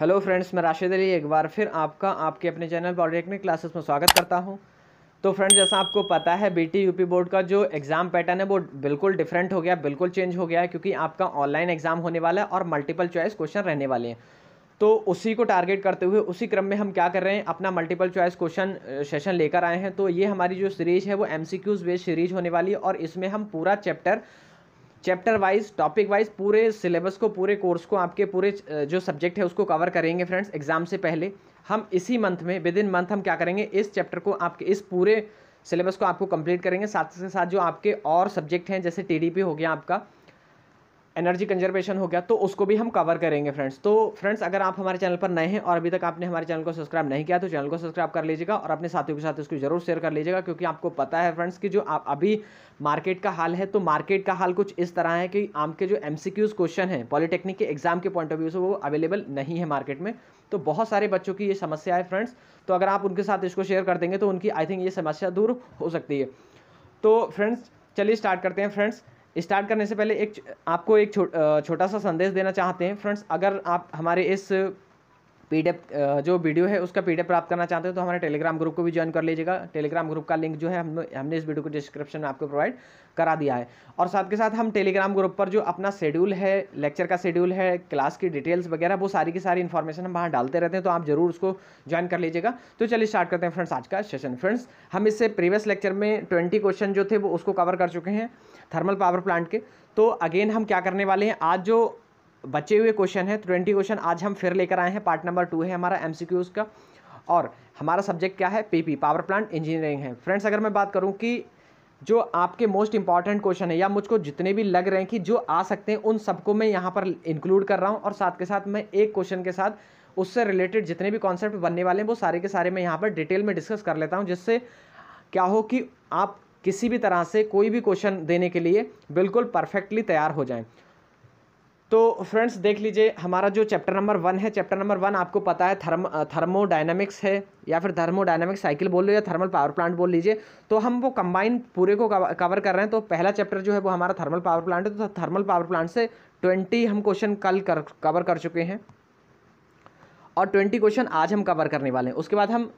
hello friends मैं राशिद अली एक बार फिर आपका आपके अपने चैनल पॉलिटेक्निक क्लासेस में स्वागत करता हूं तो फ्रेंड्स जैसा आपको पता है बीटी यूपी बोर्ड का जो एग्ज़ाम पैटर्न है वो बिल्कुल डिफरेंट हो गया बिल्कुल चेंज हो गया है क्योंकि आपका ऑनलाइन एग्ज़ाम होने वाला है और मल्टीपल चॉइस क्वेश्चन रहने वाले हैं तो उसी को टारगेट करते हुए उसी क्रम में हम क्या कर रहे हैं अपना मल्टीपल चॉइस क्वेश्चन सेशन लेकर आए हैं तो ये हमारी जो सीरीज़ है वो एम बेस्ड सीरीज़ होने वाली है और इसमें हम पूरा chapter chapter wise topic wise पूरे सिलेबस को पूरे कोर्स को आपके पूरे जो सब्जेक्ट है उसको कवर करेंगे फ्रेंड्स एग्जाम से पहले हम इसी मंथ में विद इन मंथ हम क्या करेंगे इस चैप्टर को आपके इस पूरे सिलेबस को आपको कंप्लीट करेंगे साथ के साथ जो आपके और सब्जेक्ट हैं जैसे टीडीपी हो गया आपका एनर्जी कंजर्वेशन हो गया तो उसको भी हम कवर करेंगे फ्रेंड्स तो फ्रेंड्स अगर आप हमारे चैनल पर नए हैं और अभी तक आपने हमारे चैनल को सब्सक्राइब नहीं किया तो चैनल को सब्सक्राइब कर लीजिएगा और अपने साथियों के साथ उसको जरूर शेयर कर लीजिएगा क्योंकि आपको पता है फ्रेंड्स कि जो आप अभी मार्केट का हाल है तो मार्केट का हाल कुछ इस तरह है कि आपके जो एम क्वेश्चन हैं पॉलिटेक्निक के एग्जाम के पॉइंट ऑफ व्यू से वो अवेलेबल नहीं है मार्केट में तो बहुत सारे बच्चों की ये समस्या है फ्रेंड्स तो अगर आप उनके साथ इसको शेयर कर देंगे तो उनकी आई थिंक ये समस्या दूर हो सकती है तो फ्रेंड्स चलिए स्टार्ट करते हैं फ्रेंड्स स्टार्ट करने से पहले एक आपको एक छो, छोटा सा संदेश देना चाहते हैं फ्रेंड्स अगर आप हमारे इस पी जो वीडियो है उसका पी प्राप्त करना चाहते हो तो हमारे टेलीग्राम ग्रुप को भी ज्वाइन कर लीजिएगा टेलीग्राम ग्रुप का लिंक जो है हम हमने इस वीडियो को डिस्क्रिप्शन में आपको प्रोवाइड करा दिया है और साथ के साथ हम टेलीग्राम ग्रुप पर जो अपना शेड्यूल है लेक्चर का शेड्यूल है क्लास की डिटेल्स वगैरह वो सारी की सारी इन्फॉर्मेशन हम वहाँ डालते रहते हैं तो आप जरूर उसको ज्वाइन कर लीजिएगा तो चलिए स्टार्ट करते हैं फ्रेंड्स आज का सेशन फ्रेंड्स हम इससे प्रीवियस लेक्चर में ट्वेंटी क्वेश्चन जो थे वो उसको कवर कर चुके हैं थर्मल पावर प्लांट के तो अगेन हम क्या करने वाले हैं आज जो बचे हुए क्वेश्चन है ट्वेंटी क्वेश्चन आज हम फिर लेकर आए हैं पार्ट नंबर टू है हमारा एम का और हमारा सब्जेक्ट क्या है पीपी पावर प्लांट इंजीनियरिंग है फ्रेंड्स अगर मैं बात करूँ कि जो आपके मोस्ट इंपॉर्टेंट क्वेश्चन है या मुझको जितने भी लग रहे हैं कि जो आ सकते हैं उन सबको मैं यहाँ पर इंक्लूड कर रहा हूँ और साथ के साथ मैं एक क्वेश्चन के साथ उससे रिलेटेड जितने भी कॉन्सेप्ट बनने वाले हैं वो सारे के सारे मैं यहाँ पर डिटेल में डिस्कस कर लेता हूँ जिससे क्या हो कि आप किसी भी तरह से कोई भी क्वेश्चन देने के लिए बिल्कुल परफेक्टली तैयार हो जाएँ तो फ्रेंड्स देख लीजिए हमारा जो चैप्टर नंबर वन है चैप्टर नंबर वन आपको पता है थर्म थर्मोडाइनमिक्स है या फिर थर्मोडाइनमिक साइकिल बोल लो या थर्मल पावर प्लांट बोल लीजिए तो हम वो कंबाइन पूरे को कवर कर रहे हैं तो पहला चैप्टर जो है वो हमारा थर्मल पावर प्लांट है तो थर्मल पावर प्लांट से ट्वेंटी हम क्वेश्चन कल कर कवर कर चुके हैं और ट्वेंटी क्वेश्चन आज हम कवर करने वाले हैं उसके बाद हम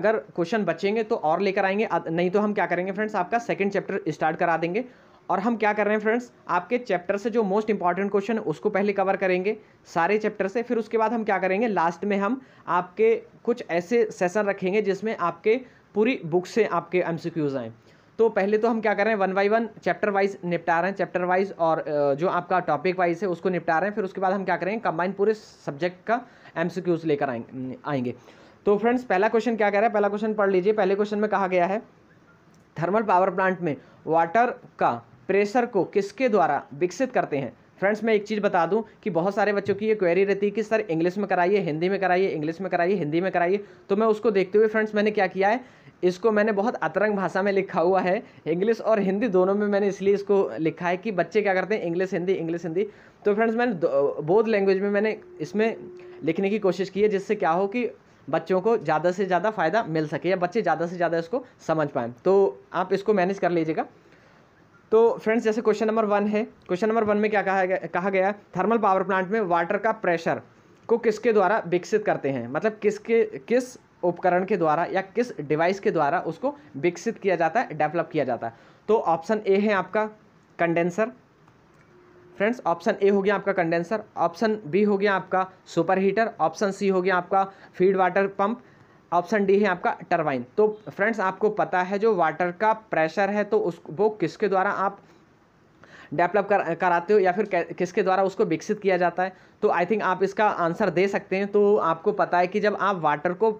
अगर क्वेश्चन बचेंगे तो और लेकर आएंगे नहीं तो हम क्या करेंगे फ्रेंड्स आपका सेकेंड चैप्टर स्टार्ट करा देंगे और हम क्या कर रहे हैं फ्रेंड्स आपके चैप्टर से जो मोस्ट इंपॉर्टेंट क्वेश्चन उसको पहले कवर करेंगे सारे चैप्टर से फिर उसके बाद हम क्या करेंगे लास्ट में हम आपके कुछ ऐसे सेशन रखेंगे जिसमें आपके पूरी बुक से आपके एम आएँ तो पहले तो हम क्या कर रहे हैं one by one chapter wise निपटा रहे हैं चैप्टर वाइज और जो आपका टॉपिक वाइज है उसको निपटा रहे हैं फिर उसके बाद हम क्या करेंगे कंबाइन पूरे सब्जेक्ट का एम लेकर आएंगे तो फ्रेंड्स पहला क्वेश्चन क्या कह रहा है पहला क्वेश्चन पढ़ लीजिए पहले क्वेश्चन में कहा गया है थर्मल पावर प्लांट में वाटर का प्रेशर को किसके द्वारा विकसित करते हैं फ्रेंड्स मैं एक चीज़ बता दूं कि बहुत सारे बच्चों की ये क्वेरी रहती है कि सर इंग्लिश में कराइए हिंदी में कराइए इंग्लिश में कराइए हिंदी में कराइए तो मैं उसको देखते हुए फ्रेंड्स मैंने क्या किया है इसको मैंने बहुत अतरंग भाषा में लिखा हुआ है इंग्लिश और हिंदी दोनों में मैंने इसलिए इसको लिखा है कि बच्चे क्या करते हैं इंग्लिश हिंदी इंग्लिश हिंदी तो फ्रेंड्स मैंने बोध लैंग्वेज में मैंने इसमें लिखने की कोशिश की है जिससे क्या हो कि बच्चों को ज़्यादा से ज़्यादा फ़ायदा मिल सके या बच्चे ज़्यादा से ज़्यादा इसको समझ पाएँ तो आप इसको मैनेज कर लीजिएगा तो फ्रेंड्स जैसे क्वेश्चन नंबर वन है क्वेश्चन नंबर वन में क्या कहा गया कहा गया थर्मल पावर प्लांट में वाटर का प्रेशर को किसके द्वारा विकसित करते हैं मतलब किसके किस उपकरण के द्वारा या किस डिवाइस के द्वारा उसको विकसित किया जाता है डेवलप किया जाता है तो ऑप्शन ए है आपका कंडेंसर फ्रेंड्स ऑप्शन ए हो गया आपका कंडेंसर ऑप्शन बी हो गया आपका सुपर हीटर ऑप्शन सी हो गया आपका feed water pump option D है आपका टरबाइन तो फ्रेंड्स आपको पता है जो वाटर का प्रेशर है तो उस वो किसके द्वारा आप डेवलप कर कराते हो या फिर किसके द्वारा उसको विकसित किया जाता है तो आई थिंक आप इसका आंसर दे सकते हैं तो आपको पता है कि जब आप वाटर को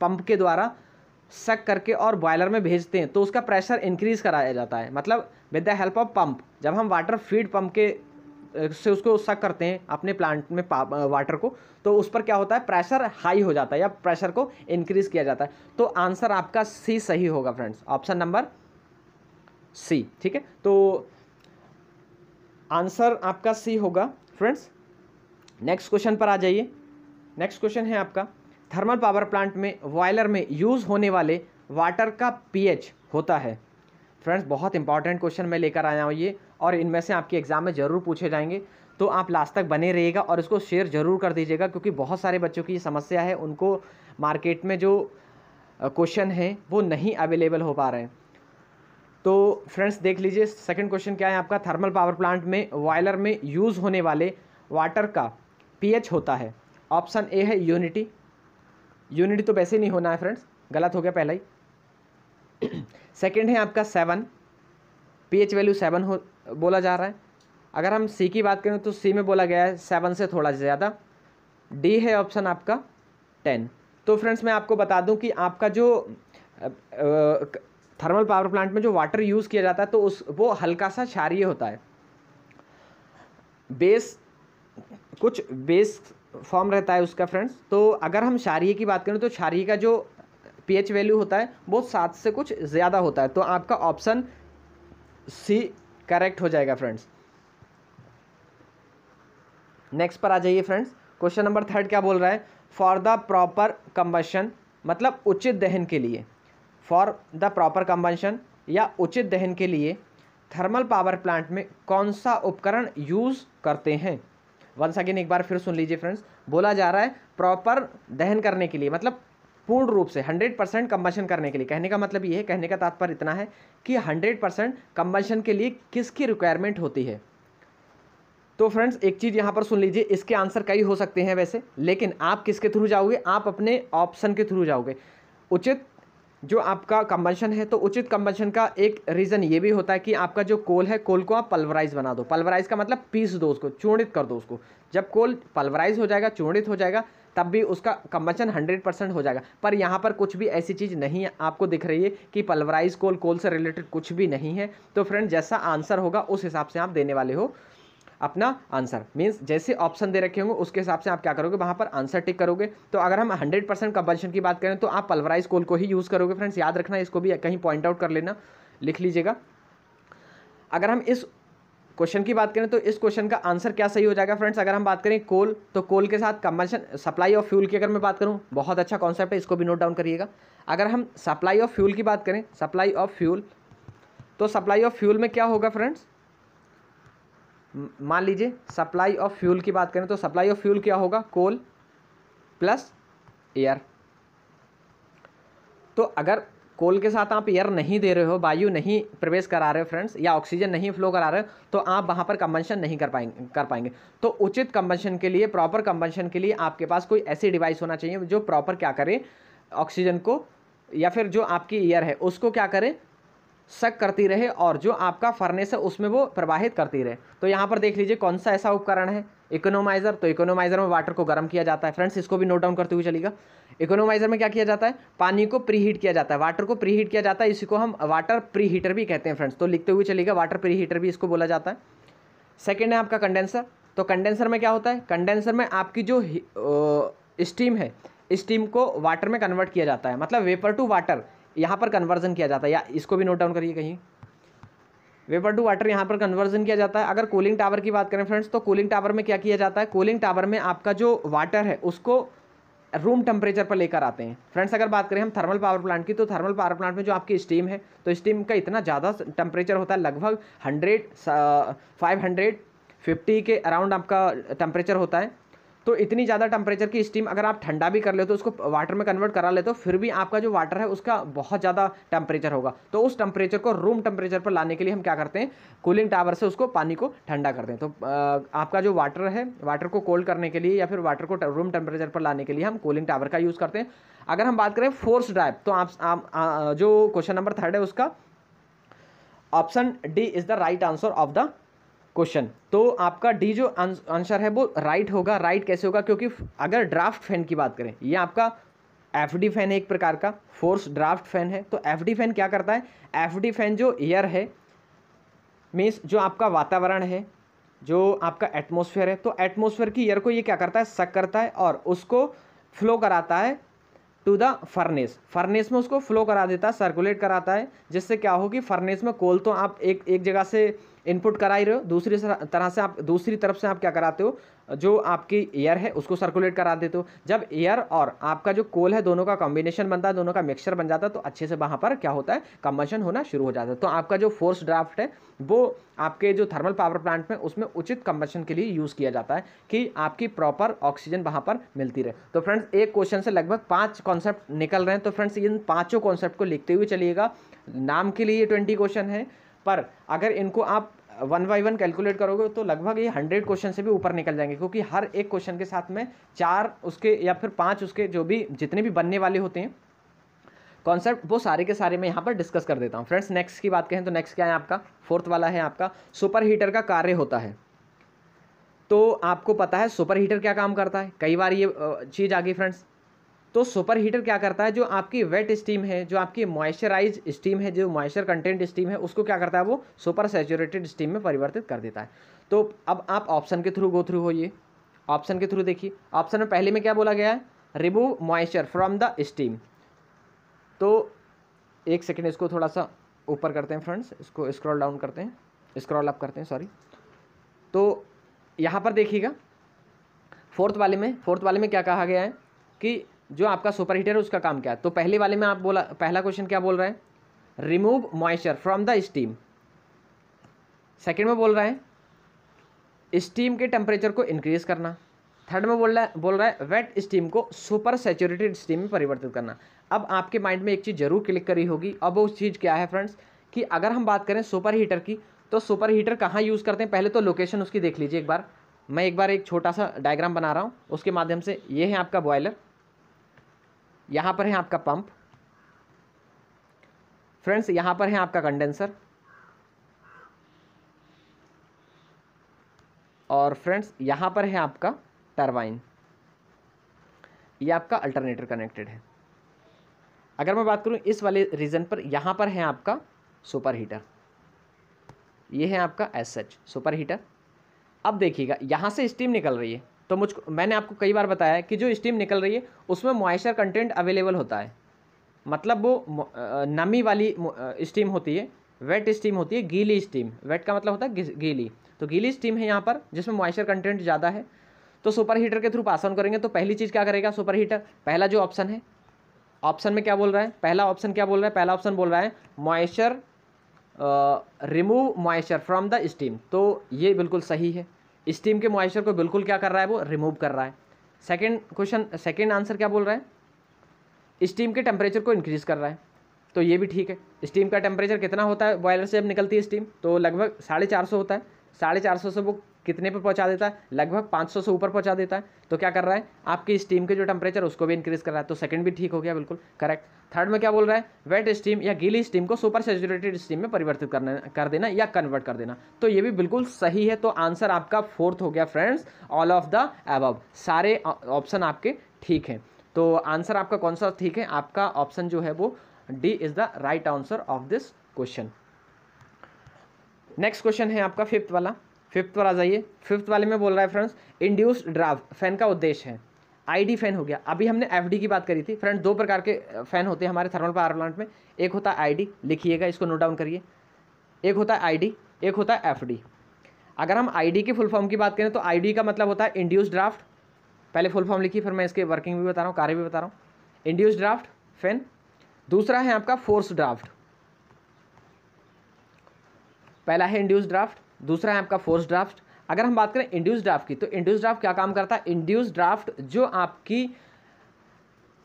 पंप के द्वारा सक करके और बॉयलर में भेजते हैं तो उसका प्रेशर इंक्रीज़ कराया जाता है मतलब with the help of pump जब हम वाटर फीड पंप के से उसको सक करते हैं अपने प्लांट में वाटर को तो उस पर क्या होता है प्रेशर हाई हो जाता है या प्रेशर को इंक्रीज़ किया जाता है तो आंसर आपका सी सही होगा फ्रेंड्स ऑप्शन नंबर सी ठीक है तो आंसर आपका सी होगा फ्रेंड्स नेक्स्ट क्वेश्चन पर आ जाइए नेक्स्ट क्वेश्चन है आपका थर्मल पावर प्लांट में वॉयलर में यूज़ होने वाले वाटर का पीएच होता है फ्रेंड्स बहुत इंपॉर्टेंट क्वेश्चन मैं लेकर आया हूँ ये और इनमें से आपके एग्ज़ाम में ज़रूर पूछे जाएंगे तो आप लास्ट तक बने रहिएगा और इसको शेयर ज़रूर कर दीजिएगा क्योंकि बहुत सारे बच्चों की समस्या है उनको मार्केट में जो क्वेश्चन हैं वो नहीं अवेलेबल हो पा रहे हैं तो फ्रेंड्स देख लीजिए सेकंड क्वेश्चन क्या है आपका थर्मल पावर प्लांट में वॉयलर में यूज़ होने वाले वाटर का पीएच होता है ऑप्शन ए है यूनिटी यूनिटी तो वैसे नहीं होना है फ्रेंड्स गलत हो गया पहला ही सेकेंड है आपका seven P H value seven हो बोला जा रहा है अगर हम सी की बात करें तो सी में बोला गया है सेवन से थोड़ा ज़्यादा डी है ऑप्शन आपका टेन तो फ्रेंड्स मैं आपको बता दूं कि आपका जो थर्मल पावर प्लांट में जो वाटर यूज़ किया जाता है तो उस वो हल्का सा क्षारिय होता है बेस कुछ बेस फॉर्म रहता है उसका फ्रेंड्स तो अगर हम क्षारिय की बात करें तो क्षारिय का जो पीएच वैल्यू होता है वो सात से कुछ ज़्यादा होता है तो आपका ऑप्शन सी करेक्ट हो जाएगा फ्रेंड्स नेक्स्ट पर आ जाइए फ्रेंड्स क्वेश्चन नंबर थर्ड क्या बोल रहा है फॉर द प्रॉपर कम्बशन मतलब उचित दहन के लिए फॉर द प्रॉपर कम्बशन या उचित दहन के लिए थर्मल पावर प्लांट में कौन सा उपकरण यूज़ करते हैं वंस अगेन एक बार फिर सुन लीजिए फ्रेंड्स बोला जा रहा है प्रॉपर दहन करने के लिए मतलब पूर्ण रूप से 100 परसेंट कम्बशन करने के लिए कहने का मतलब ये है कहने का तात्पर्य इतना है कि 100 परसेंट कम्बशन के लिए किसकी रिक्वायरमेंट होती है तो फ्रेंड्स एक चीज़ यहाँ पर सुन लीजिए इसके आंसर कई हो सकते हैं वैसे लेकिन आप किसके थ्रू जाओगे आप अपने ऑप्शन के थ्रू जाओगे उचित जो आपका कम्बशन है तो उचित कम्बशन का एक रीज़न ये भी होता है कि आपका जो कोल है कोल को आप पल्वराइज बना दो पल्वराइज का मतलब पीस दो उसको चूर्णित कर दो उसको जब कोल पल्वराइज हो जाएगा चूर्णित हो जाएगा तब भी उसका कम्बशन हंड्रेड परसेंट हो जाएगा पर यहाँ पर कुछ भी ऐसी चीज़ नहीं आपको दिख रही है कि पल्वराइज कोल कोल से रिलेटेड कुछ भी नहीं है तो फ्रेंड जैसा आंसर होगा उस हिसाब से आप देने वाले हो अपना आंसर मीन्स जैसे ऑप्शन दे रखे होंगे उसके हिसाब से आप क्या करोगे वहाँ पर आंसर टिक करोगे तो अगर हम 100 परसेंट कंपल्शन की बात करें तो आप पल्वराइज कोल को ही यूज़ करोगे फ्रेंड्स याद रखना इसको भी कहीं पॉइंट आउट कर लेना लिख लीजिएगा अगर हम इस क्वेश्चन की बात करें तो इस क्वेश्चन का आंसर क्या सही हो जाएगा फ्रेंड्स अगर हम बात करें कोल तो कोल के साथ कंबेशन सप्लाई ऑफ फ्यूल की अगर मैं बात करूँ बहुत अच्छा कॉन्सेप्ट है इसको भी नोट डाउन करिएगा अगर हम सप्लाई ऑफ फ्यूल की बात करें सप्लाई ऑफ फ्यूल तो सप्लाई ऑफ फ्यूल में क्या होगा फ्रेंड्स मान लीजिए सप्लाई ऑफ फ्यूल की बात करें तो सप्लाई ऑफ फ्यूल क्या होगा कोल प्लस एयर तो अगर कोल के साथ आप एयर नहीं दे रहे हो वायु नहीं प्रवेश करा रहे हो फ्रेंड्स या ऑक्सीजन नहीं फ्लो करा रहे हो तो आप वहाँ पर कंबंशन नहीं कर पाएंगे कर पाएंगे तो उचित कम्बंशन के लिए प्रॉपर कम्बंशन के लिए आपके पास कोई ऐसी डिवाइस होना चाहिए जो प्रॉपर क्या करे ऑक्सीजन को या फिर जो आपकी एयर है उसको क्या करे शक करती रहे और जो आपका फर्नेस है उसमें वो प्रवाहित करती रहे तो यहाँ पर देख लीजिए कौन सा ऐसा उपकरण है इकोनोमाइज़र तो इकोनोमाइज़र में वाटर को गर्म किया जाता है फ्रेंड्स इसको भी नोट डाउन करते हुए चलेगा इकोनोमाइजर में क्या किया जाता है पानी को प्री हीट किया जाता है वाटर को प्री हीट किया जाता है इसी को हम वाटर प्री हीटर भी कहते हैं फ्रेंड्स तो लिखते हुए चलेगा वाटर प्री हीटर भी इसको बोला जाता है सेकेंड है आपका कंडेंसर तो कंडेंसर में क्या होता है कंडेंसर में आपकी जो स्टीम है स्टीम को वाटर में कन्वर्ट किया जाता है मतलब वेपर टू वाटर यहाँ पर कन्वर्जन किया जाता है या इसको भी नोट डाउन करिए कहीं वेपर टू वाटर यहाँ पर कन्वर्जन किया जाता है अगर कूलिंग टावर की बात करें फ्रेंड्स तो कूलिंग टावर में क्या किया जाता है कूलिंग टावर में आपका जो वाटर है उसको रूम टेम्परेचर पर लेकर आते हैं फ्रेंड्स अगर बात करें हम थर्मल पावर प्लांट की तो थर्मल पावर प्लांट में जो आपकी स्टीम है तो स्टीम का इतना ज़्यादा टेम्परेचर होता है लगभग हंड्रेड फाइव हंड्रेड फिफ्टी के अराउंड आपका टेम्परेचर होता है तो इतनी ज़्यादा टेम्परेचर की स्टीम अगर आप ठंडा भी कर लेते हो उसको वाटर में कन्वर्ट करा लेते हो फिर भी आपका जो वाटर है उसका बहुत ज़्यादा टेम्परेचर होगा तो उस टेम्परेचर को रूम टेम्परेचर पर लाने के लिए हम क्या करते हैं कूलिंग टावर से उसको पानी को ठंडा करते हैं तो आपका जो वाटर है वाटर को कोल्ड करने के लिए या फिर वाटर को रूम टेम्परेचर पर लाने के लिए हम कूलिंग टावर का यूज़ करते हैं अगर हम बात करें फोर्स ड्राइव तो आप, जो क्वेश्चन नंबर थर्ड है उसका option D is the right answer of the question तो आपका डी जो आंसर है वो राइट होगा राइट कैसे होगा क्योंकि अगर ड्राफ्ट फैन की बात करें ये आपका एफ डी फैन है एक प्रकार का फोर्स ड्राफ्ट फैन है तो एफ डी फैन क्या करता है एफ डी फैन जो एयर है मीन्स जो आपका वातावरण है जो आपका एटमोसफेयर है तो एटमोसफेयर की एयर को ये क्या करता है सक करता है और उसको फ्लो कराता है टू द फर्नेस फर्नेस में उसको फ्लो करा देता है सर्कुलेट कराता है जिससे क्या हो कि फर्नेस में कोल तो आप एक एक जगह से इनपुट करा ही रहे हो दूसरी तरह से आप दूसरी तरफ से आप क्या कराते हो जो आपकी एयर है उसको सर्कुलेट करा देते हो जब एयर और आपका जो कोल है दोनों का कॉम्बिनेशन बनता है दोनों का मिक्सचर बन जाता है तो अच्छे से वहाँ पर क्या होता है कम्बशन होना शुरू हो जाता है तो आपका जो फोर्स ड्राफ्ट है वो आपके जो थर्मल पावर प्लांट में उसमें उचित कम्बशन के लिए यूज़ किया जाता है कि आपकी प्रॉपर ऑक्सीजन वहाँ पर मिलती रहे तो फ्रेंड्स एक क्वेश्चन से लगभग पाँच कॉन्सेप्ट निकल रहे हैं तो फ्रेंड्स इन पाँचों कॉन्सेप्ट को लिखते हुए चलिएगा नाम के लिए ये ट्वेंटी क्वेश्चन है पर अगर इनको आप वन बाई वन कैलकुलेट करोगे तो लगभग ये हंड्रेड क्वेश्चन से भी ऊपर निकल जाएंगे क्योंकि हर एक क्वेश्चन के साथ में चार उसके या फिर पाँच उसके जो भी जितने भी बनने वाले होते हैं कॉन्सेप्ट वो सारे के सारे मैं यहाँ पर डिस्कस कर देता हूँ फ्रेंड्स नेक्स्ट की बात कहें तो नेक्स्ट क्या है आपका फोर्थ वाला है आपका सुपर हीटर का कार्य होता है तो आपको पता है सुपर हीटर क्या काम करता है कई बार ये चीज़ आ गई फ्रेंड्स तो सुपर हीटर क्या करता है जो आपकी वेट स्टीम है जो आपकी मॉइस्चराइज स्टीम है जो मॉइस्चर कंटेंट स्टीम है उसको क्या करता है वो सुपर सेचुरेटेड स्टीम में परिवर्तित कर देता है तो अब आप ऑप्शन के थ्रू गो थ्रू होइए ऑप्शन के थ्रू देखिए ऑप्शन में पहले में क्या बोला गया है remove moisture from the steam तो एक सेकेंड इसको थोड़ा सा ऊपर करते हैं फ्रेंड्स इसको स्क्रॉल डाउन करते हैं स्क्रॉल अप करते हैं सॉरी तो यहाँ पर देखिएगा फोर्थ वाले में फोर्थ वाले में क्या कहा गया है कि जो आपका सुपर हीटर है उसका काम क्या है तो पहले वाले में आप बोला पहला क्वेश्चन क्या बोल रहा है remove moisture from the steam second में बोल रहा है स्टीम के टेम्परेचर को इंक्रीज करना थर्ड में बोल रहा है बोल रहा है वेट स्टीम को सुपर सेचुरेटेड स्टीम में परिवर्तित करना अब आपके माइंड में एक चीज़ जरूर क्लिक करी होगी अब वो चीज़ क्या है फ्रेंड्स कि अगर हम बात करें सुपर हीटर की तो सुपर हीटर कहाँ यूज़ करते हैं पहले तो लोकेशन उसकी देख लीजिए एक बार मैं एक बार एक छोटा सा डायग्राम बना रहा हूँ उसके माध्यम से ये है आपका बॉयलर यहाँ पर है आपका पंप फ्रेंड्स यहाँ पर है आपका कंडेंसर और फ्रेंड्स यहाँ पर है आपका टरबाइन ये आपका अल्टरनेटर कनेक्टेड है अगर मैं बात करूँ इस वाले रीजन पर यहाँ पर है आपका सुपर हीटर ये है आपका एस एच सुपर हीटर अब देखिएगा यहाँ से स्टीम निकल रही है तो मुझ मैंने आपको कई बार बताया है कि जो स्टीम निकल रही है उसमें मॉइस्चर कंटेंट अवेलेबल होता है मतलब वो नमी वाली स्टीम होती है वेट स्टीम होती है गीली स्टीम वेट का मतलब होता है गीली तो गीली स्टीम है यहाँ पर जिसमें मॉइस्चर कंटेंट ज़्यादा है तो सुपर हीटर के थ्रू पास ऑन करेंगे तो पहली चीज़ क्या करेगा सुपर हीटर पहला जो ऑप्शन है ऑप्शन में क्या बोल रहा है पहला ऑप्शन क्या बोल रहा है पहला ऑप्शन बोल रहा है moisture remove moisture from the steam तो ये बिल्कुल सही है स्टीम के मॉइस्चर को बिल्कुल क्या कर रहा है वो रिमूव कर रहा है सेकेंड क्वेश्चन सेकेंड आंसर क्या बोल रहा है स्टीम के टेम्परेचर को इंक्रीज़ कर रहा है तो ये भी ठीक है स्टीम का टेम्परेचर कितना होता है बॉयलर से जब निकलती है स्टीम तो लगभग साढ़े चार सौ होता है साढ़े चार सौ से वो कितने पर पहुंचा देता है लगभग 500 से ऊपर पहुंचा देता है तो क्या कर रहा है आपकी स्टीम के जो टेम्परेचर उसको भी इंक्रीज कर रहा है तो सेकंड भी ठीक हो गया बिल्कुल करेक्ट थर्ड में क्या बोल रहा है वेट स्टीम या गीली स्टीम को सुपर सेचुरेटेड स्टीम में परिवर्तित करने कर देना या कन्वर्ट कर देना तो ये भी बिल्कुल सही है तो आंसर आपका फोर्थ हो गया friends all of the above सारे ऑप्शन आपके ठीक हैं तो आंसर आपका कौन सा ठीक है आपका ऑप्शन जो है वो D is the right answer of this question next question है आपका फिफ्थ वाला फिफ्थ पर आ जाइए फिफ्थ वाले में बोल रहा है फ्रेंड्स इंड्यूस ड्राफ्ट फैन का उद्देश्य है आईडी फैन हो गया अभी हमने एफडी की बात करी थी फ्रेंड दो प्रकार के फैन होते हैं हमारे थर्मल पावर प्लांट में एक होता है आई लिखिएगा इसको नोट डाउन करिए एक होता है आई एक होता है एफ अगर हम आई के फुल फॉर्म की बात करें तो आई का मतलब होता है इंड्यूस ड्राफ्ट पहले फुल फॉर्म लिखिए फिर मैं इसके वर्किंग भी बता रहा हूँ कार्य भी बता रहा हूँ इंड्यूस ड्राफ्ट फैन दूसरा है आपका फोर्स ड्राफ्ट पहला है इंड्यूस ड्राफ्ट दूसरा है आपका फोर्स ड्राफ्ट अगर हम बात करें इंड्यूस ड्राफ्ट की तो इंड्यूस ड्राफ्ट क्या काम करता है इंड्यूस ड्राफ्ट जो आपकी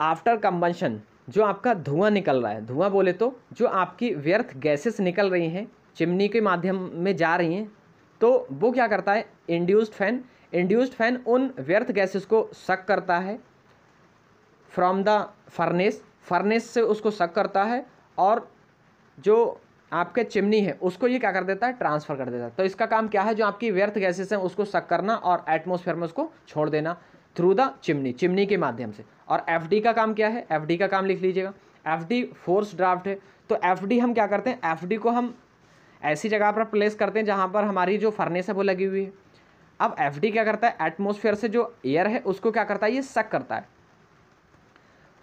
आफ्टर कम्बंशन जो आपका धुआं निकल रहा है धुआं बोले तो जो आपकी व्यर्थ गैसेस निकल रही हैं चिमनी के माध्यम में जा रही हैं तो वो क्या करता है इंड्यूस्ड फैन इंड्यूस्ड फैन उन व्यर्थ गैसेस को सक करता है फ्रॉम द फर्नेस फर्नेस से उसको सक करता है और जो आपके चिमनी है उसको ये क्या कर देता है ट्रांसफ़र कर देता है तो इसका काम क्या है जो आपकी व्यर्थ गैसेस हैं उसको सक करना और एटमोसफेयर में उसको छोड़ देना थ्रू द चिमनी चिमनी के माध्यम से और एफ का काम क्या है एफ का काम लिख लीजिएगा एफ फोर्स ड्राफ्ट है तो एफ हम क्या करते हैं एफ को हम ऐसी जगह पर प्लेस करते हैं जहाँ पर हमारी जो फर्नेस है वो लगी हुई है अब एफ क्या करता है एटमोसफेयर से जो एयर है उसको क्या करता है ये सक करता है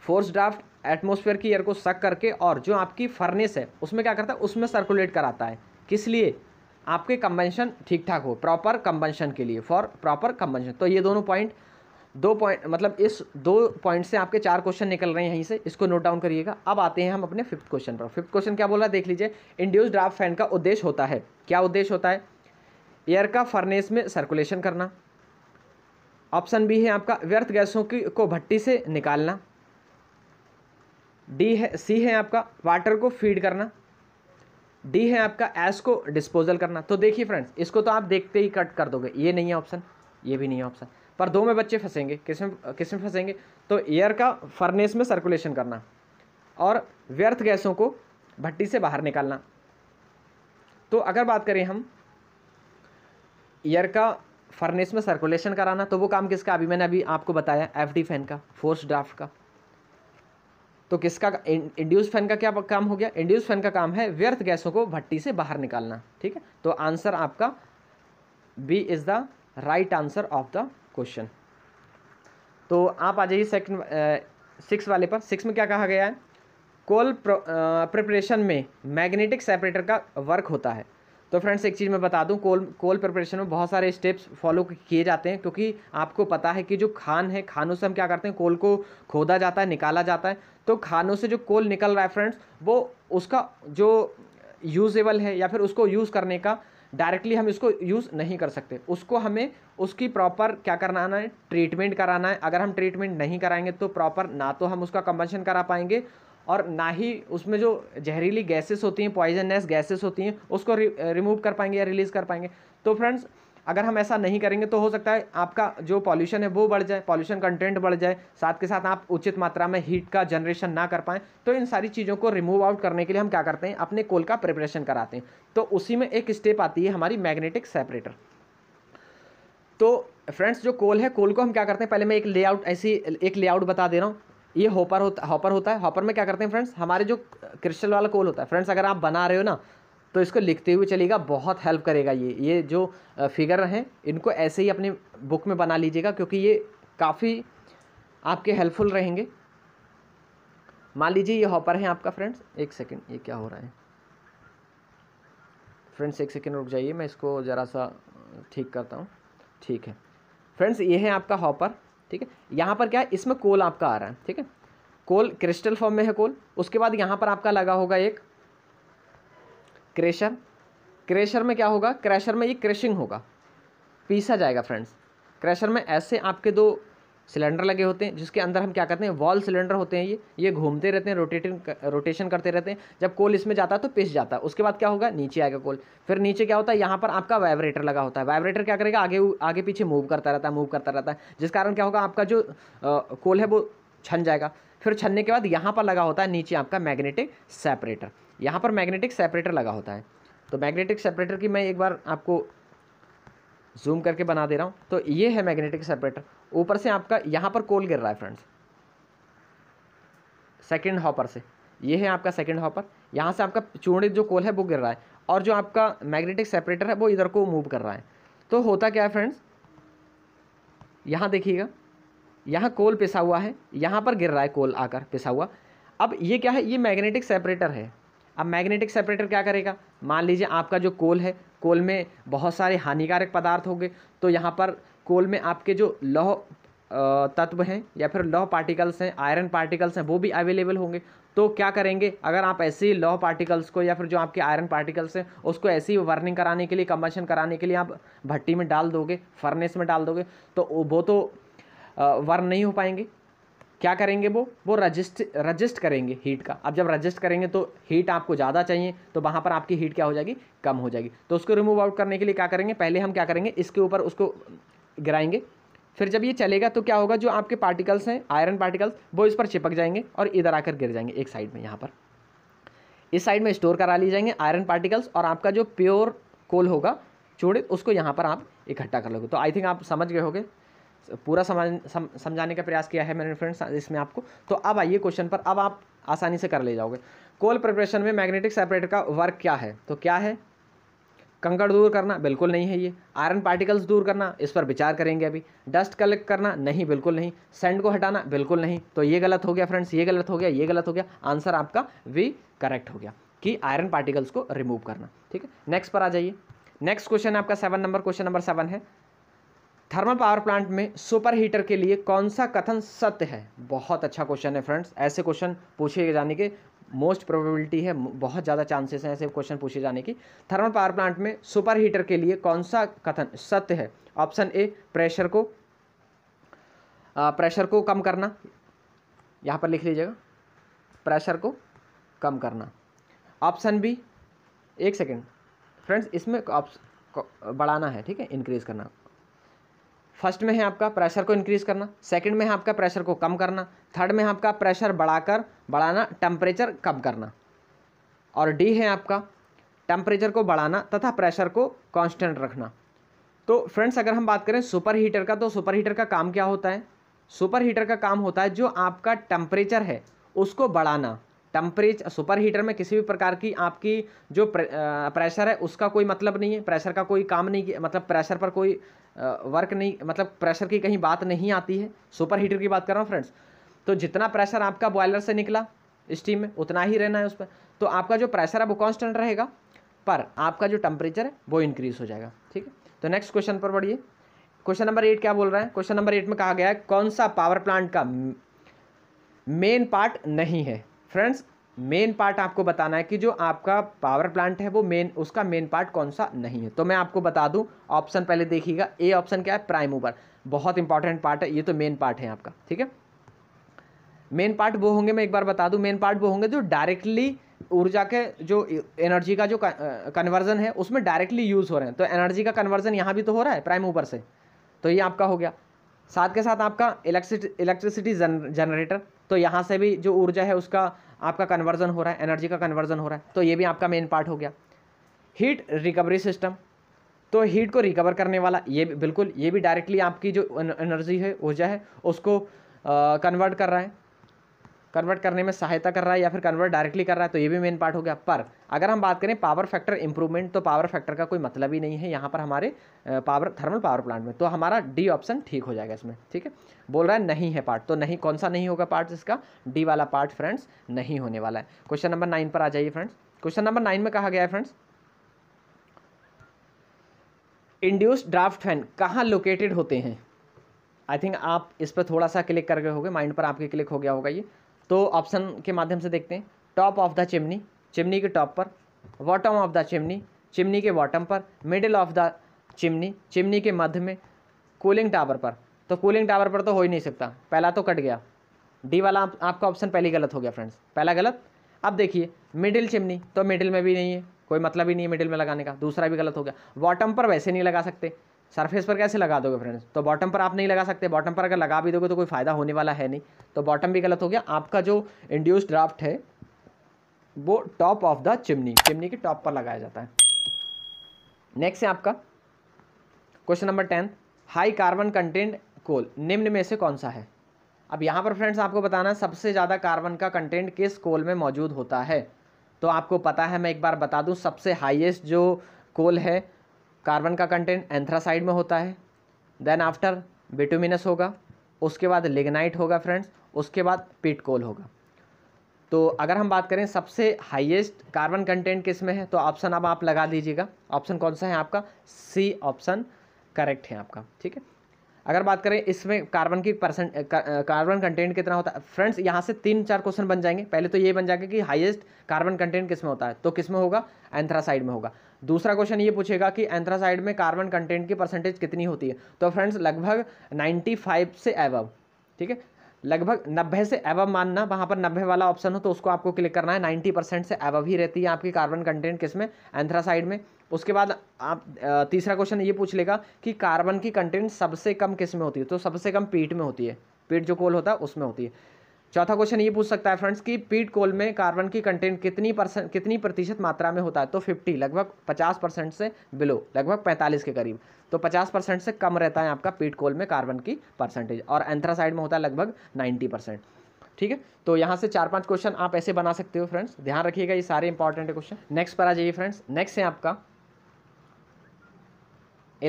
फोर्स ड्राफ्ट एटमोसफेयर की एयर को सक करके और जो आपकी फर्नेस है उसमें क्या करता है उसमें सर्कुलेट कराता है किस लिए आपके कम्बेंशन ठीक ठाक हो प्रॉपर कम्बेंशन के लिए फॉर प्रॉपर कम्बेंशन तो ये दोनों पॉइंट दो पॉइंट मतलब इस दो पॉइंट से आपके चार क्वेश्चन निकल रहे हैं यहीं से इसको नोट डाउन करिएगा अब आते हैं हम अपने फिफ्थ क्वेश्चन पर फिफ्थ क्वेश्चन क्या बोला देख लीजिए इंड्यूस ड्राफ्ट फैन का उद्देश्य होता है क्या उद्देश्य होता है एयर का फर्नेस में सर्कुलेशन करना ऑप्शन बी है आपका व्यर्थ गैसों की को भट्टी से निकालना डी है सी है आपका वाटर को फीड करना डी है आपका एस को डिस्पोजल करना तो देखिए फ्रेंड्स इसको तो आप देखते ही कट कर दोगे ये नहीं है ऑप्शन ये भी नहीं है ऑप्शन पर दो में बच्चे फंसेंगे किसमें किसमें फंसेंगे तो एयर का फर्नेस में सर्कुलेशन करना और व्यर्थ गैसों को भट्टी से बाहर निकालना तो अगर बात करें हम एयर का फर्नेस में सर्कुलेशन कराना तो वो काम किसका अभी मैंने अभी आपको बताया एफ फैन का फोर्स ड्राफ्ट का तो किसका इंड्यूस फैन का क्या काम हो गया इंड्यूस फैन का काम है व्यर्थ गैसों को भट्टी से बाहर निकालना ठीक है तो आंसर आपका B is the right answer of the question तो आप आ जाइए सेकंड सिक्स वाले पर सिक्स में क्या कहा गया है कोल प्रिपरेशन में मैग्नेटिक सेपरेटर का वर्क होता है तो फ्रेंड्स एक चीज़ मैं बता दूं कोल कोल प्रिपरेशन में बहुत सारे स्टेप्स फॉलो किए जाते हैं क्योंकि आपको पता है कि जो खान है खानों से हम क्या करते हैं कोल को खोदा जाता है निकाला जाता है तो खानों से जो कोल निकल रहा है फ्रेंड्स वो उसका जो यूजेबल है या फिर उसको यूज़ करने का डायरेक्टली हम इसको यूज़ नहीं कर सकते उसको हमें उसकी प्रॉपर क्या करना आना है ट्रीटमेंट कराना है अगर हम ट्रीटमेंट नहीं कराएंगे तो प्रॉपर ना तो हम उसका कंबंशन करा पाएंगे और ना ही उसमें जो जहरीली गैसेस होती हैं पॉइजनस गैसेस होती हैं उसको रि, रिमूव कर पाएंगे या रिलीज़ कर पाएंगे तो फ्रेंड्स अगर हम ऐसा नहीं करेंगे तो हो सकता है आपका जो पॉल्यूशन है वो बढ़ जाए पॉल्यूशन कंटेंट बढ़ जाए साथ के साथ आप उचित मात्रा में हीट का जनरेशन ना कर पाएँ तो इन सारी चीज़ों को रिमूव आउट करने के लिए हम क्या करते हैं अपने कोल का प्रिपरेशन कराते हैं तो उसी में एक स्टेप आती है हमारी मैग्नेटिक सेपरेटर तो फ्रेंड्स जो कोल है कोल को हम क्या करते हैं पहले मैं एक लेआउट ऐसी एक लेआउट बता दे रहा हूँ ये होपर होता हॉपर होता है हॉपर में क्या करते हैं फ्रेंड्स हमारे जो क्रिस्टल वाला कोल होता है फ्रेंड्स अगर आप बना रहे हो ना तो इसको लिखते हुए चलेगा बहुत हेल्प करेगा ये ये जो फिगर हैं इनको ऐसे ही अपने बुक में बना लीजिएगा क्योंकि ये काफ़ी आपके हेल्पफुल रहेंगे मान लीजिए ये हॉपर है आपका फ्रेंड्स एक सेकेंड ये क्या हो रहा है फ्रेंड्स एक सेकेंड रुक जाइए मैं इसको ज़रा सा ठीक करता हूँ ठीक है फ्रेंड्स ये है आपका हॉपर ठीक है यहाँ पर क्या है इसमें कोल आपका आ रहा है ठीक है कोल क्रिस्टल फॉर्म में है कोल उसके बाद यहाँ पर आपका लगा होगा एक क्रेशर क्रेशर में क्या होगा क्रेशर में ये क्रेशिंग होगा पीसा जाएगा फ्रेंड्स क्रेशर में ऐसे आपके दो सिलेंडर लगे होते हैं जिसके अंदर हम क्या करते हैं वॉल सिलेंडर होते हैं ये ये घूमते रहते हैं रोटेटिंग रोटेशन करते रहते हैं जब कोल इसमें जाता है तो पिस जाता है उसके बाद क्या होगा नीचे आएगा कोल फिर नीचे क्या होता है यहाँ पर आपका वाइब्रेटर लगा होता है वाइब्रेटर क्या करेगा आगे आगे पीछे मूव करता रहता है मूव करता रहता है जिस कारण क्या होगा आपका जो कोल है वो छन जाएगा फिर छनने के बाद यहाँ पर लगा होता है नीचे आपका मैग्नेटिक सेपरेटर यहाँ पर मैग्नेटिक सेपरेटर लगा होता है तो मैग्नेटिक सेपरेटर की मैं एक बार आपको जूम करके बना दे रहा हूँ तो ये है मैग्नेटिक सेपरेटर ऊपर से आपका यहाँ पर कोल गिर रहा है फ्रेंड्स सेकेंड हॉपर से ये है आपका सेकेंड हॉपर यहाँ से आपका चूर्णित जो कोल है वो गिर रहा है और जो आपका मैग्नेटिक सेपरेटर है वो इधर को मूव कर रहा है तो होता क्या है फ्रेंड्स यहाँ देखिएगा यहाँ कोल पिसा हुआ है यहाँ पर गिर रहा है कोल आकर पिसा हुआ अब ये क्या है ये मैग्नेटिक सेपरेटर है अब मैग्नेटिक सेपरेटर क्या करेगा मान लीजिए आपका जो कोल है कोल में बहुत सारे हानिकारक पदार्थ होंगे तो यहाँ पर कोल में आपके जो लौह तत्व हैं या फिर लौह पार्टिकल्स हैं आयरन पार्टिकल्स हैं वो भी अवेलेबल होंगे तो क्या करेंगे अगर आप ऐसे ही लौह पार्टिकल्स को या फिर जो आपके आयरन पार्टिकल्स हैं उसको ऐसी वर्निंग कराने के लिए कम्बशन कराने के लिए आप भट्टी में डाल दोगे फर्नेस में डाल दोगे तो वो तो वर्न नहीं हो पाएंगे क्या करेंगे वो वो रजिस्ट रजिस्ट करेंगे हीट का अब जब रजिस्ट करेंगे तो हीट आपको ज़्यादा चाहिए तो वहाँ पर आपकी हीट क्या हो जाएगी कम हो जाएगी तो उसको रिमूव आउट करने के लिए क्या करेंगे पहले हम क्या करेंगे इसके ऊपर उसको गिराएंगे फिर जब ये चलेगा तो क्या होगा जो आपके पार्टिकल्स हैं आयरन पार्टिकल्स वो इस पर चिपक जाएंगे और इधर आकर गिर जाएंगे एक साइड में यहाँ पर इस साइड में स्टोर करा लिए जाएंगे आयरन पार्टिकल्स और आपका जो प्योर कोल होगा चूड़े उसको यहाँ पर आप इकट्ठा कर लोगे तो आई थिंक आप समझ गए होगे पूरा समझ सम, समझाने का प्रयास किया है मैंने फ्रेंड्स इसमें आपको तो अब आइए क्वेश्चन पर अब आप आसानी से कर ले जाओगे कोल प्रिपरेशन में मैग्नेटिक सेपरेटर का वर्क क्या है तो क्या है कंकड़ दूर करना बिल्कुल नहीं है ये आयरन पार्टिकल्स दूर करना इस पर विचार करेंगे अभी डस्ट कलेक्ट करना नहीं बिल्कुल नहीं सेंड को हटाना बिल्कुल नहीं तो ये गलत हो गया फ्रेंड्स ये गलत हो गया ये गलत हो गया आंसर आपका वी करेक्ट हो गया कि आयरन पार्टिकल्स को रिमूव करना ठीक है नेक्स्ट पर आ जाइए नेक्स्ट क्वेश्चन आपका seven number question number seven है थर्मल पावर प्लांट में सुपर हीटर के लिए कौन सा कथन सत्य है बहुत अच्छा क्वेश्चन है फ्रेंड्स ऐसे क्वेश्चन पूछे जाने के मोस्ट प्रोबेबिलिटी है बहुत ज़्यादा चांसेस हैं ऐसे क्वेश्चन पूछे जाने की थर्मल पावर प्लांट में सुपर हीटर के लिए कौन सा कथन सत्य है ऑप्शन ए प्रेशर को आ, प्रेशर को कम करना यहाँ पर लिख लीजिएगा प्रेशर को कम करना ऑप्शन बी एक सेकेंड फ्रेंड्स इसमें बढ़ाना है ठीक है इंक्रीज़ करना फर्स्ट में है आपका प्रेशर को इंक्रीज़ करना सेकंड में है आपका प्रेशर को कम करना थर्ड में है आपका प्रेशर बढ़ाकर बढ़ाना टेम्परेचर कम करना और डी है आपका टेम्परेचर को बढ़ाना तथा प्रेशर को कांस्टेंट रखना तो फ्रेंड्स अगर हम बात करें सुपर हीटर का तो सुपर हीटर का काम क्या होता है सुपर हीटर का काम होता है जो आपका टेम्परेचर है उसको बढ़ाना टेम्परेचर सुपर हीटर में किसी भी प्रकार की आपकी जो प्रेशर है उसका कोई मतलब नहीं है प्रेशर का कोई काम नहीं मतलब प्रेशर पर कोई वर्क नहीं मतलब प्रेशर की कहीं बात नहीं आती है सुपर हीटर की बात कर रहा हूँ फ्रेंड्स तो जितना प्रेशर आपका बॉयलर से निकला स्टीम में उतना ही रहना है उस पर तो आपका जो प्रेशर है वो कॉन्स्टेंट रहेगा पर आपका जो टेम्परेचर है वो इंक्रीज़ हो जाएगा ठीक है तो नेक्स्ट क्वेश्चन पर बढ़िए क्वेश्चन नंबर एट क्या बोल रहा है क्वेश्चन नंबर एट में कहा गया है कौन सा पावर प्लांट का मेन पार्ट नहीं है फ्रेंड्स मेन पार्ट आपको बताना है कि जो आपका पावर प्लांट है वो मेन उसका मेन पार्ट कौन सा नहीं है तो मैं आपको बता दूं ऑप्शन पहले देखिएगा ए ऑप्शन क्या है प्राइम ऊपर बहुत इंपॉर्टेंट पार्ट है ये तो मेन पार्ट है आपका ठीक है मेन पार्ट वो होंगे मैं एक बार बता दूं मेन पार्ट वो होंगे जो डायरेक्टली ऊर्जा के जो एनर्जी का जो कन्वर्जन है उसमें डायरेक्टली यूज़ हो रहे हैं तो एनर्जी का कन्वर्जन यहाँ भी तो हो रहा है प्राइम ऊपर से तो ये आपका हो गया साथ के साथ आपका इलेक्ट्रिसिटी इलेक्ट्रिसिटी जनरेटर तो यहाँ से भी जो ऊर्जा है उसका आपका कन्वर्जन हो रहा है एनर्जी का कन्वर्जन हो रहा है तो ये भी आपका मेन पार्ट हो गया हीट रिकवरी सिस्टम तो हीट को रिकवर करने वाला ये भी बिल्कुल ये भी डायरेक्टली आपकी जो एनर्जी है ऊर्जा है उसको कन्वर्ट कर रहा है कन्वर्ट करने में सहायता कर रहा है या फिर कन्वर्ट डायरेक्टली कर रहा है तो ये भी मेन पार्ट हो गया पर अगर हम बात करें पावर फैक्टर इंप्रूवमेंट तो पावर फैक्टर का कोई मतलब ही नहीं है यहाँ पर हमारे पावर थर्मल पावर प्लांट में तो हमारा डी ऑप्शन ठीक हो जाएगा इसमें ठीक है बोल रहा है नहीं है पार्ट तो नहीं कौन सा नहीं होगा पार्ट इसका डी वाला पार्ट फ्रेंड्स नहीं होने वाला है क्वेश्चन नंबर नाइन पर आ जाइए फ्रेंड्स क्वेश्चन नंबर नाइन में कहा गया है फ्रेंड्स इंड्यूस्ड ड्राफ्ट फैन कहाँ लोकेटेड होते हैं आई थिंक आप इस पर थोड़ा सा क्लिक कर गए माइंड पर आपके क्लिक हो गया होगा ये तो ऑप्शन के माध्यम से देखते हैं top of the chimney chimney के टॉप पर bottom of the chimney chimney के बॉटम पर middle of the chimney chimney के मध्य में कूलिंग टावर पर तो कूलिंग टावर पर तो हो ही नहीं सकता पहला तो कट गया डी वाला आप, आपका ऑप्शन पहले गलत हो गया फ्रेंड्स पहला गलत अब देखिए मिडिल चिमनी तो मिडिल में भी नहीं है कोई मतलब ही नहीं है मिडिल में लगाने का दूसरा भी गलत हो गया बॉटम पर वैसे नहीं लगा सकते सरफेस पर कैसे लगा दोगे फ्रेंड्स तो बॉटम पर आप नहीं लगा सकते बॉटम पर अगर लगा भी दोगे तो कोई फ़ायदा होने वाला है नहीं तो बॉटम भी गलत हो गया आपका जो इंड्यूस ड्राफ्ट है वो top of the chimney chimney के टॉप पर लगाया जाता है नेक्स्ट है आपका question number tenth high carbon content coal निम्न में से कौन सा है अब यहाँ पर फ्रेंड्स आपको बताना सबसे ज़्यादा कार्बन का कंटेंट किस कोल में मौजूद होता है तो आपको पता है मैं एक बार बता दूँ सबसे हाईएस्ट जो कोल है कार्बन का कंटेंट एंथ्रासाइड में होता है देन आफ्टर बिटुमिनस होगा उसके बाद लिग्नाइट होगा फ्रेंड्स उसके बाद पीट कोल होगा तो अगर हम बात करें सबसे हाईएस्ट कार्बन कंटेंट किस में है तो ऑप्शन अब आप लगा दीजिएगा ऑप्शन कौन सा है आपका सी ऑप्शन करेक्ट है आपका ठीक है अगर बात करें इसमें कार्बन की परसेंट कार्बन कंटेंट कितना होता है फ्रेंड्स यहाँ से तीन चार क्वेश्चन बन जाएंगे पहले तो ये बन जाएगा कि हाईएस्ट कार्बन कंटेंट किस में होता है तो किस में होगा एंथ्रासाइड में होगा दूसरा क्वेश्चन ये पूछेगा कि एंथ्रासाइड में कार्बन कंटेंट की परसेंटेज कितनी होती है तो फ्रेंड्स लगभग नाइन्टी फाइव से एवब ठीक है लगभग नब्बे से एवब मानना वहाँ पर नब्बे वाला ऑप्शन हो तो उसको आपको क्लिक करना है नाइन्टी परसेंट से एवब ही रहती है आपकी कार्बन कंटेंट किस में एंथ्रासाइड में उसके बाद आप तीसरा क्वेश्चन ये पूछ लेगा कि कार्बन की कंटेंट सबसे कम किस में होती है तो सबसे कम पीट में होती है पीट जो कोल होता है उसमें होती है चौथा क्वेश्चन ये पूछ सकता है फ्रेंड्स कि पीट कोल में कार्बन की कंटेंट कितनी परसेंट कितनी प्रतिशत मात्रा में होता है तो 50 लगभग 50 परसेंट से बिलो लगभग 45 के करीब तो 50 परसेंट से कम रहता है आपका पीट कोल में कार्बन की परसेंटेज और एंथ्रासाइड में होता है लगभग 90 परसेंट ठीक है तो यहाँ से चार पांच क्वेश्चन आप ऐसे बना सकते हो फ्रेंड्स ध्यान रखिएगा ये सारे इंपॉर्टेंट क्वेश्चन नेक्स्ट पर आ जाइए फ्रेंड्स नेक्स्ट है आपका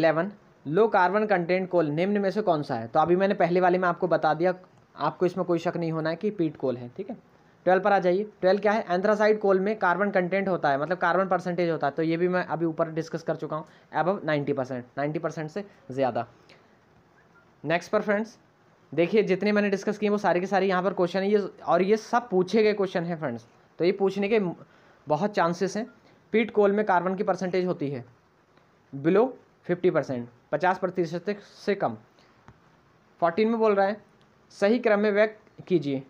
eleven low carbon content coal निम्न में से कौन सा है तो अभी मैंने पहले वाले में आपको बता दिया आपको इसमें कोई शक नहीं होना है कि पीट कोल है ठीक है ट्वेल्व पर आ जाइए ट्वेल्व क्या है एंथ्रासाइड कोल में कार्बन कंटेंट होता है मतलब कार्बन परसेंटेज होता है तो ये भी मैं अभी ऊपर डिस्कस कर चुका हूँ अब नाइन्टी परसेंट नाइन्टी परसेंट से ज़्यादा नेक्स्ट पर फ्रेंड्स देखिए जितने मैंने डिस्कस किए वो सारे के सारे यहाँ पर क्वेश्चन है ये और ये सब पूछे गए क्वेश्चन हैं फ्रेंड्स तो ये पूछने के बहुत चांसेस हैं पीट कोल में कार्बन की परसेंटेज होती है बिलो फिफ्टी परसेंट पचास प्रतिशत से कम फोर्टीन में बोल रहा है सही क्रम में व्यक्त कीजिए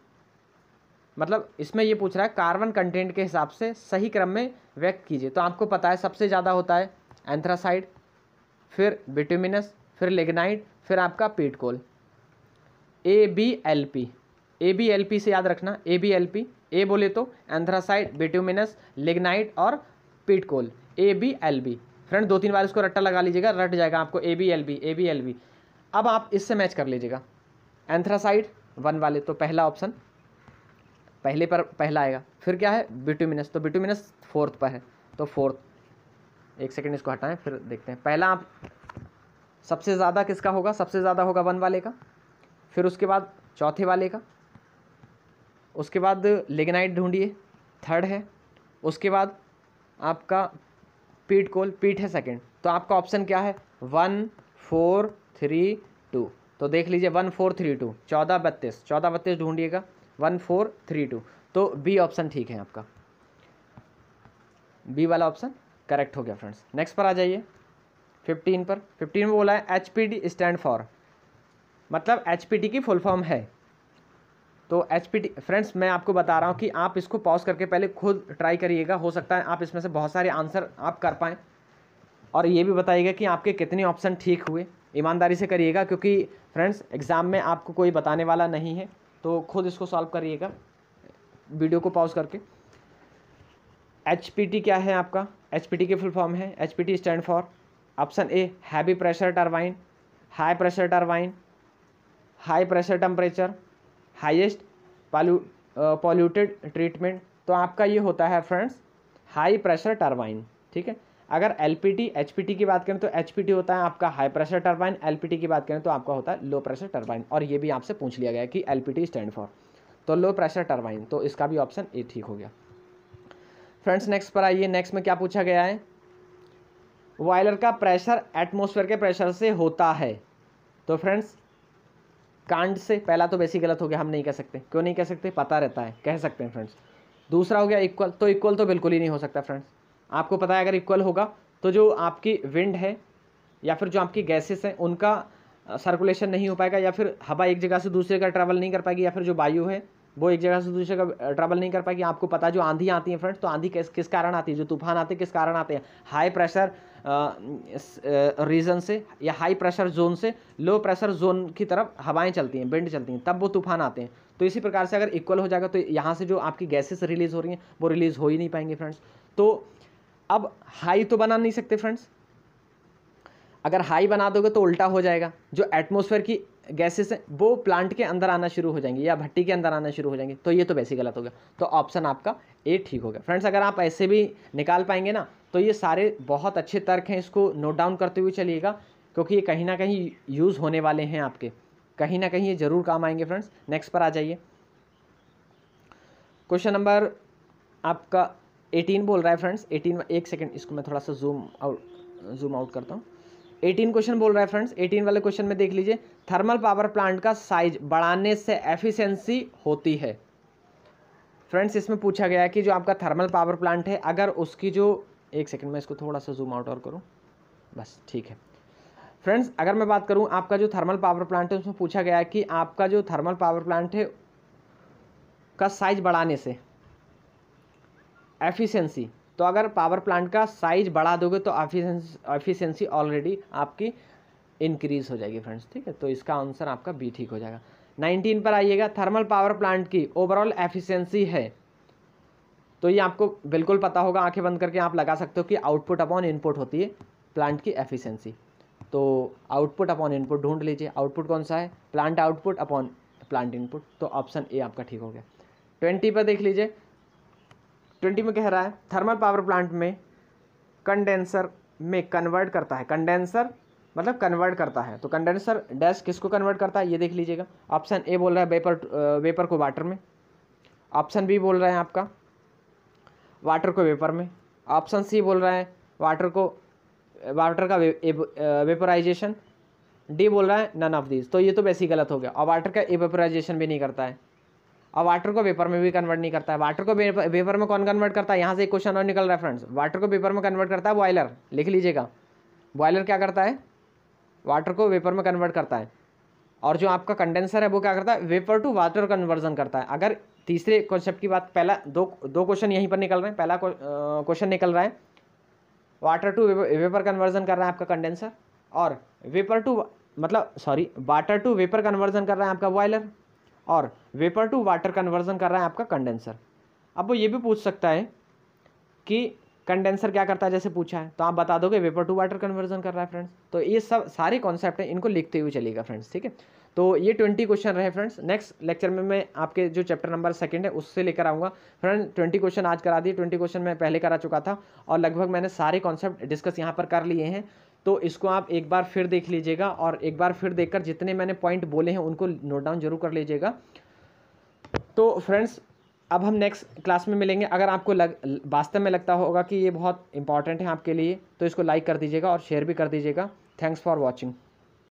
मतलब इसमें ये पूछ रहा है कार्बन कंटेंट के हिसाब से सही क्रम में व्यक्त कीजिए तो आपको पता है सबसे ज़्यादा होता है एंथ्रासाइड फिर बिटुमिनस फिर लेगनाइट फिर आपका peat coal A B L P A B L P से याद रखना A B L P A बोले तो एंथ्रासाइड बिटुमिनस लेगनाइट और peat coal A B L B friend दो तीन बार इसको रट्टा लगा लीजिएगा रट जाएगा आपको A B L B A B L B अब आप इससे मैच कर लीजिएगा एंथ्रासाइड वन वाले तो पहला ऑप्शन पहले पर पहला आएगा फिर क्या है बिटुमिनस तो बिटुमिनस फोर्थ पर है तो फोर्थ एक सेकेंड इसको हटाएं फिर देखते हैं पहला आप सबसे ज़्यादा किसका होगा सबसे ज़्यादा होगा वन वाले का फिर उसके बाद चौथे वाले का उसके बाद लेगनाइट ढूंढिए थर्ड है उसके बाद आपका पीट कोल पीट है सेकंड तो आपका ऑप्शन क्या है वन फोर थ्री तो देख लीजिए वन फोर थ्री टू चौदह बत्तीस चौदह बत्तीस ढूंढिएगा वन फोर थ्री टू तो बी ऑप्शन ठीक है आपका बी वाला ऑप्शन करेक्ट हो गया फ्रेंड्स नेक्स्ट पर आ जाइए फिफ्टीन पर फिफ्टीन में बोला है H P D stand for मतलब एच पी टी की फुल फॉर्म है तो एच पी टी फ्रेंड्स मैं आपको बता रहा हूँ कि आप इसको पॉज करके पहले खुद ट्राई करिएगा हो सकता है आप इसमें से बहुत सारे आंसर आप कर पाएँ और ये भी बताइएगा कि आपके कितने ऑप्शन ठीक हुए ईमानदारी से करिएगा क्योंकि फ्रेंड्स एग्ज़ाम में आपको कोई बताने वाला नहीं है तो खुद इसको सॉल्व करिएगा वीडियो को पॉज करके एच क्या है आपका एच के फुल फॉर्म है H stand for option A heavy pressure turbine high pressure turbine high pressure temperature highest pollu polluted treatment तो आपका ये होता है फ्रेंड्स हाई प्रेशर टर्वाइन ठीक है अगर एल पी की बात करें तो एच होता है आपका हाई प्रेशर टर्बाइन एल की बात करें तो आपका होता है लो प्रेशर टर्बाइन और ये भी आपसे पूछ लिया गया कि एल स्टैंड फॉर तो लो प्रेशर टर्बाइन तो इसका भी ऑप्शन ए ठीक हो गया फ्रेंड्स नेक्स्ट पर आइए नेक्स्ट में क्या पूछा गया है वायलर का प्रेशर एटमोसफेयर के प्रेशर से होता है तो फ्रेंड्स कांड से पहला तो बेसिक गलत हो गया हम नहीं कह सकते क्यों नहीं कह सकते पता रहता है कह सकते हैं फ्रेंड्स दूसरा हो गया इक्वल तो इक्वल तो बिल्कुल ही नहीं हो सकता फ्रेंड्स आपको पता है अगर इक्वल होगा तो जो आपकी विंड है या फिर जो आपकी गैसेस हैं उनका सर्कुलेशन नहीं हो पाएगा या फिर हवा एक जगह से दूसरे का ट्रैवल नहीं कर पाएगी या फिर जो वायु है वो एक जगह से दूसरे का ट्रैवल नहीं कर पाएगी आपको पता है जो आंधी आती है फ्रेंड्स तो आंधी किस किस कारण आती है जो तूफान आते हैं किस कारण आते हैं हाई प्रेशर रीजन से या हाई प्रेशर जोन से लो प्रेशर जोन की तरफ हवाएं चलती हैं विंड चलती हैं तब वो तूफान आते हैं तो इसी प्रकार से अगर इक्वल हो जाएगा तो यहाँ से जो आपकी गैसेस रिलीज़ हो रही हैं वो रिलीज़ हो ही नहीं पाएंगे फ्रेंड्स तो अब हाई तो बना नहीं सकते फ्रेंड्स अगर हाई बना दोगे तो उल्टा हो जाएगा जो एटमोसफेयर की गैसेस हैं वो प्लांट के अंदर आना शुरू हो जाएंगे या भट्टी के अंदर आना शुरू हो जाएंगे तो ये तो वैसे गलत हो गया तो ऑप्शन आपका ए ठीक हो गया फ्रेंड्स अगर आप ऐसे भी निकाल पाएंगे ना तो ये सारे बहुत अच्छे तर्क हैं इसको नोट डाउन करते हुए चलिएगा क्योंकि ये कहीं ना कहीं यूज़ होने वाले हैं आपके कहीं ना कहीं ये ज़रूर काम आएंगे फ्रेंड्स नेक्स्ट पर आ जाइए क्वेश्चन नंबर आपका एटीन बोल रहा है फ्रेंड्स एटीन एक सेकेंड इसको मैं थोड़ा सा जूम आउट जूम आउट करता हूँ एटीन क्वेश्चन बोल रहा है फ्रेंड्स एटीन वाले क्वेश्चन में देख लीजिए थर्मल पावर प्लांट का साइज बढ़ाने से एफिशिएंसी होती है फ्रेंड्स इसमें पूछा गया है कि जो आपका थर्मल पावर प्लांट है अगर उसकी जो एक सेकेंड मैं इसको थोड़ा सा जूम आउट और करूँ बस ठीक है फ्रेंड्स अगर मैं बात करूँ आपका जो थर्मल पावर प्लांट है उसमें पूछा गया है कि आपका जो थर्मल पावर प्लांट है का साइज बढ़ाने से एफिशिएंसी तो अगर पावर प्लांट का साइज बढ़ा दोगे तो एफिशिएंसी ऑलरेडी आपकी इंक्रीज हो जाएगी फ्रेंड्स ठीक है तो इसका आंसर आपका बी ठीक हो जाएगा 19 पर आइएगा थर्मल पावर प्लांट की ओवरऑल एफिशिएंसी है तो ये आपको बिल्कुल पता होगा आंखें बंद करके आप लगा सकते हो कि आउटपुट अपॉन इनपुट होती है प्लांट की एफिशिएंसी तो आउटपुट अपॉन इनपुट ढूंढ लीजिए आउटपुट कौन सा है plant output upon plant input तो ऑप्शन ए आपका ठीक हो गया ट्वेंटी पर देख लीजिए ट्वेंटी में कह रहा है थर्मल पावर प्लांट में कंडेंसर में कन्वर्ट करता है कंडेंसर मतलब कन्वर्ट करता है तो कंडेंसर डैश किसको कन्वर्ट करता है ये देख लीजिएगा ऑप्शन ए बोल रहा है वेपर वेपर को वाटर में ऑप्शन बी बोल रहा है आपका वाटर को वेपर में ऑप्शन सी बोल रहा है वाटर को वाटर का वेपराइजेशन डी बोल रहा है नन ऑफ दीज तो ये तो वैसे ही गलत हो गया और वाटर का एवेपराइजेशन भी नहीं करता है और वाटर को वेपर में भी कन्वर्ट नहीं करता है वाटर को वेपर में कौन कन्वर्ट करता है यहाँ से एक क्वेश्चन और निकल रहा है फ्रेंड्स वाटर को पेपर में कन्वर्ट करता है बॉयलर लिख लीजिएगा बॉयलर क्या करता है वाटर को वेपर में कन्वर्ट करता है और जो आपका कंडेंसर है वो क्या करता है वेपर टू वाटर कन्वर्जन करता है अगर तीसरे कॉन्सेप्ट की बात पहला दो दो क्वेश्चन यहीं पर निकल रहे हैं पहला क्वेश्चन निकल रहा है वाटर टू वेपर कन्वर्जन कर रहा है आपका कंडेंसर और वेपर टू मतलब sorry water to vapour conversion कर रहा है आपका बॉयलर और वेपर टू वाटर कन्वर्जन कर रहा है आपका कंडेंसर अब वो ये भी पूछ सकता है कि कंडेंसर क्या करता है जैसे पूछा है तो आप बता दोगे वेपर टू वाटर कन्वर्जन कर रहा है फ्रेंड्स तो ये सब सारे कॉन्सेप्ट हैं इनको लिखते हुए चलेगा फ्रेंड्स ठीक है तो ये ट्वेंटी क्वेश्चन रहे फ्रेंड्स नेक्स्ट लेक्चर में मैं आपके जो चैप्टर नंबर सेकंड है उससे लेकर आऊँगा फ्रेंड ट्वेंटी क्वेश्चन आज करा दिए ट्वेंटी क्वेश्चन मैं पहले करा चुका था और लगभग मैंने सारे कॉन्सेप्ट डिस्कस यहाँ पर कर लिए हैं तो इसको आप एक बार फिर देख लीजिएगा और एक बार फिर देखकर जितने मैंने पॉइंट बोले हैं उनको नोट डाउन जरूर कर लीजिएगा तो फ्रेंड्स अब हम नेक्स्ट क्लास में मिलेंगे अगर आपको लग वास्तव में लगता होगा कि ये बहुत इंपॉर्टेंट है आपके लिए तो इसको लाइक कर दीजिएगा और शेयर भी कर दीजिएगा थैंक्स फॉर वॉचिंग